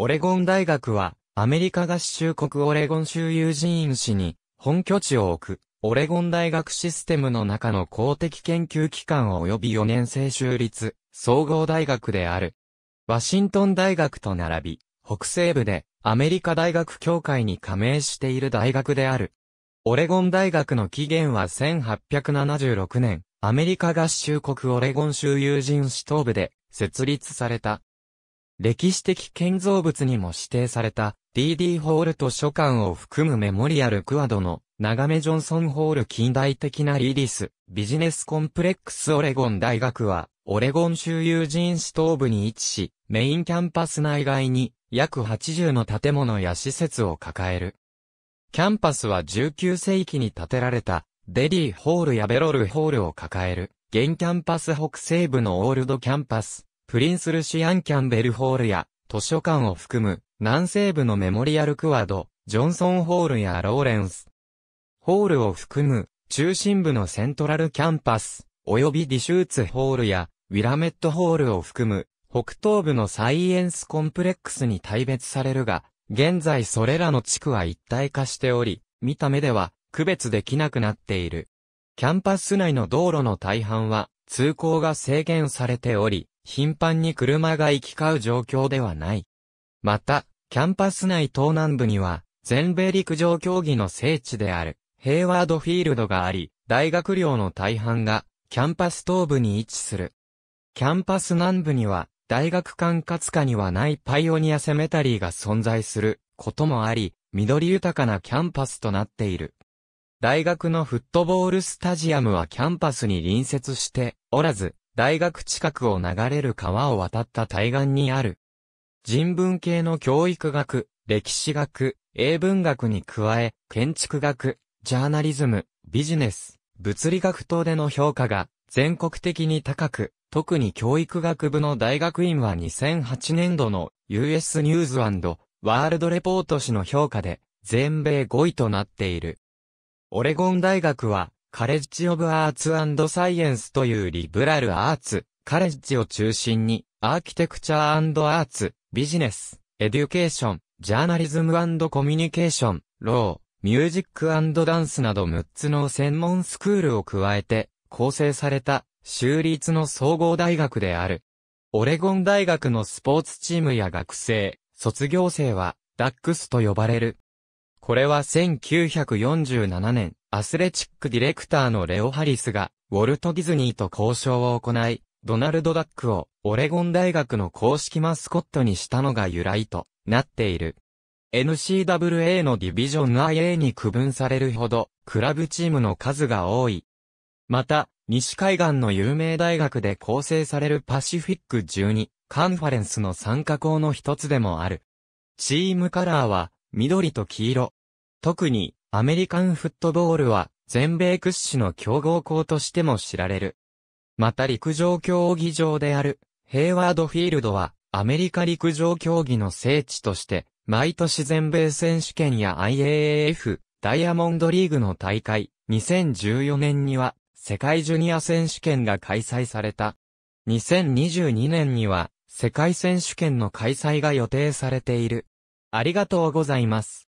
オレゴン大学は、アメリカ合衆国オレゴン州ユージーン市に、本拠地を置く、オレゴン大学システムの中の公的研究機関及び4年生州立、総合大学である。ワシントン大学と並び、北西部でアメリカ大学協会に加盟している大学である。オレゴン大学の起源は1876年、アメリカ合衆国オレゴン州友人市東部で設立された歴史的建造物にも指定された DD ホール図書館を含むメモリアルクワドの長めジョンソンホール近代的なリリスビジネスコンプレックスオレゴン大学はオレゴン州ユージン市東部に位置しメインキャンパス内外に約80の建物や施設を抱える。キャンパスは19世紀に建てられたデリーホールやベロルホールを抱える現キャンパス北西部のオールドキャンパスプリンスルシアン・キャンベルホールや、図書館を含む、南西部のメモリアルクワド、ジョンソンホールやローレンス。ホールを含む、中心部のセントラルキャンパス、及びディシューツホールや、ウィラメットホールを含む、北東部のサイエンスコンプレックスに大別されるが、現在それらの地区は一体化しており、見た目では区別できなくなっている。キャンパス内の道路の大半は通行が制限されており、頻繁に車が行き交う状況ではない。また、キャンパス内東南部には、全米陸上競技の聖地である、ヘイワードフィールドがあり、大学寮の大半が、キャンパス東部に位置する。キャンパス南部には、大学管轄下にはないパイオニアセメタリーが存在することもあり、緑豊かなキャンパスとなっている。大学のフットボールスタジアムはキャンパスに隣接しておらず、大学近くを流れる川を渡った対岸にある。人文系の教育学、歴史学、英文学に加え、建築学、ジャーナリズム、ビジネス、物理学等での評価が全国的に高く、特に教育学部の大学院は2008年度の US ニュースワールドレポート誌の評価で全米5位となっている。オレゴン大学はカレッジ・オブ・アーツ・サイエンスというリブラル・アーツ、カレッジを中心に、アーキテクチャーアーツ、ビジネス、エデュケーション、ジャーナリズムコミュニケーション、ロー、ミュージックダンスなど6つの専門スクールを加えて、構成された、州立の総合大学である。オレゴン大学のスポーツチームや学生、卒業生は、ダックスと呼ばれる。これは1947年、アスレチックディレクターのレオ・ハリスが、ウォルト・ディズニーと交渉を行い、ドナルド・ダックを、オレゴン大学の公式マスコットにしたのが由来となっている。NCAA のディビジョン IA に区分されるほど、クラブチームの数が多い。また、西海岸の有名大学で構成されるパシフィック12カンファレンスの参加校の一つでもある。チームカラーは緑と黄色。特にアメリカンフットボールは全米屈指の強豪校としても知られる。また陸上競技場であるヘイワードフィールドはアメリカ陸上競技の聖地として毎年全米選手権や IAAF ダイヤモンドリーグの大会2014年には世界ジュニア選手権が開催された。2022年には世界選手権の開催が予定されている。ありがとうございます。